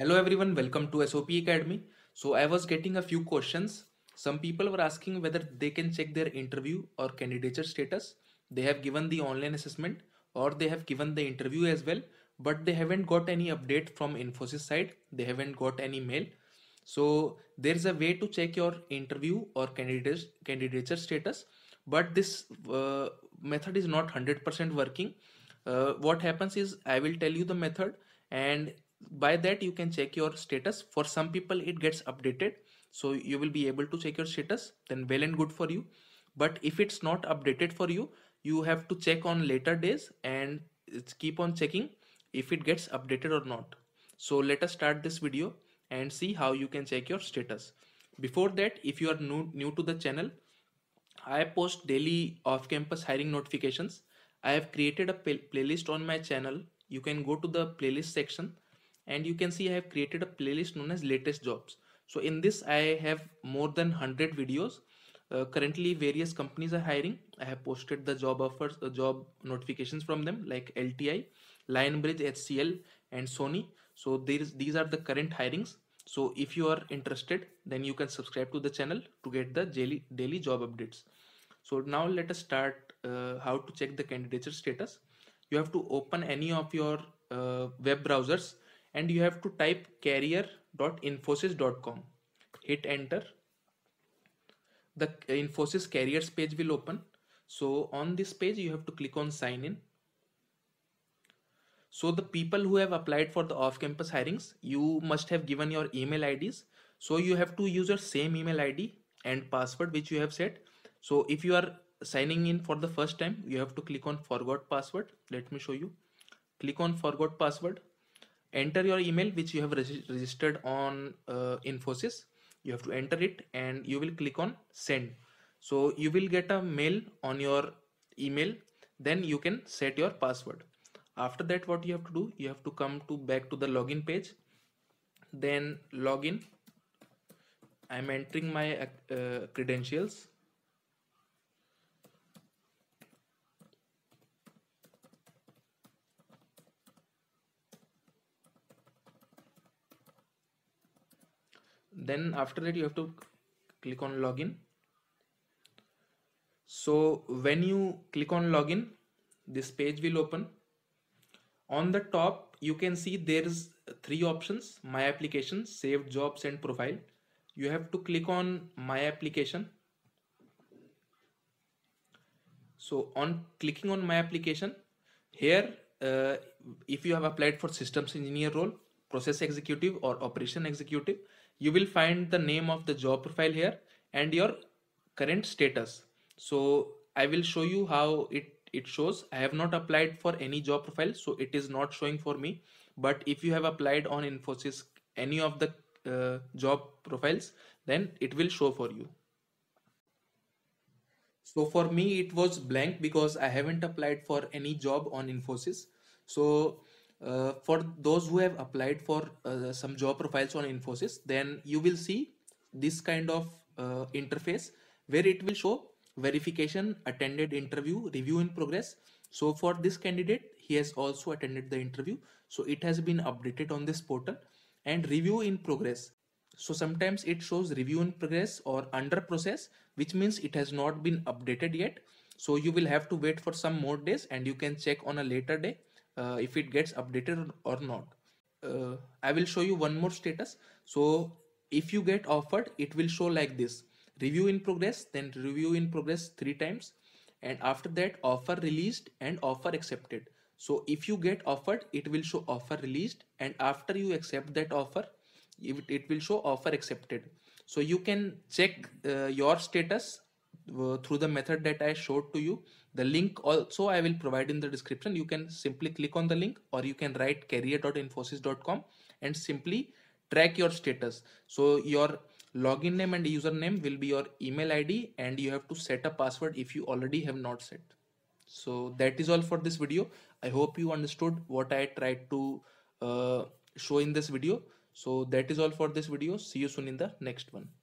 Hello everyone, welcome to SOP Academy. So I was getting a few questions. Some people were asking whether they can check their interview or candidature status. They have given the online assessment or they have given the interview as well, but they haven't got any update from Infosys side. They haven't got any mail. So there's a way to check your interview or candidate candidature status, but this uh, method is not 100% working. Uh, what happens is I will tell you the method and by that you can check your status for some people it gets updated so you will be able to check your status then well and good for you but if it's not updated for you you have to check on later days and keep on checking if it gets updated or not so let us start this video and see how you can check your status before that if you are new, new to the channel i post daily off campus hiring notifications i have created a playlist on my channel you can go to the playlist section and you can see I have created a playlist known as latest jobs. So in this I have more than 100 videos. Uh, currently various companies are hiring. I have posted the job offers, the uh, job notifications from them like LTI, Lionbridge, HCL and Sony. So these, these are the current hirings. So if you are interested then you can subscribe to the channel to get the daily, daily job updates. So now let us start uh, how to check the candidature status. You have to open any of your uh, web browsers and you have to type carrier.infosys.com hit enter the infosys carriers page will open so on this page you have to click on sign in so the people who have applied for the off-campus hirings you must have given your email IDs so you have to use your same email ID and password which you have set so if you are signing in for the first time you have to click on forgot password let me show you click on forgot password enter your email which you have registered on uh, Infosys. You have to enter it and you will click on send. So you will get a mail on your email. Then you can set your password. After that, what you have to do, you have to come to back to the login page. Then login. I'm entering my uh, credentials then after that you have to click on login so when you click on login this page will open on the top you can see there is three options my application saved jobs and profile you have to click on my application so on clicking on my application here uh, if you have applied for systems engineer role process executive or operation executive you will find the name of the job profile here and your current status so i will show you how it it shows i have not applied for any job profile so it is not showing for me but if you have applied on infosys any of the uh, job profiles then it will show for you so for me it was blank because i haven't applied for any job on infosys so uh, for those who have applied for uh, some job profiles on Infosys, then you will see this kind of uh, interface where it will show verification, attended interview, review in progress. So for this candidate, he has also attended the interview. So it has been updated on this portal and review in progress. So sometimes it shows review in progress or under process, which means it has not been updated yet. So you will have to wait for some more days and you can check on a later day uh, if it gets updated or not uh, i will show you one more status so if you get offered it will show like this review in progress then review in progress three times and after that offer released and offer accepted so if you get offered it will show offer released and after you accept that offer it, it will show offer accepted so you can check uh, your status uh, through the method that i showed to you the link also I will provide in the description. You can simply click on the link or you can write career.infosys.com and simply track your status. So your login name and username will be your email ID and you have to set a password if you already have not set. So that is all for this video. I hope you understood what I tried to uh, show in this video. So that is all for this video. See you soon in the next one.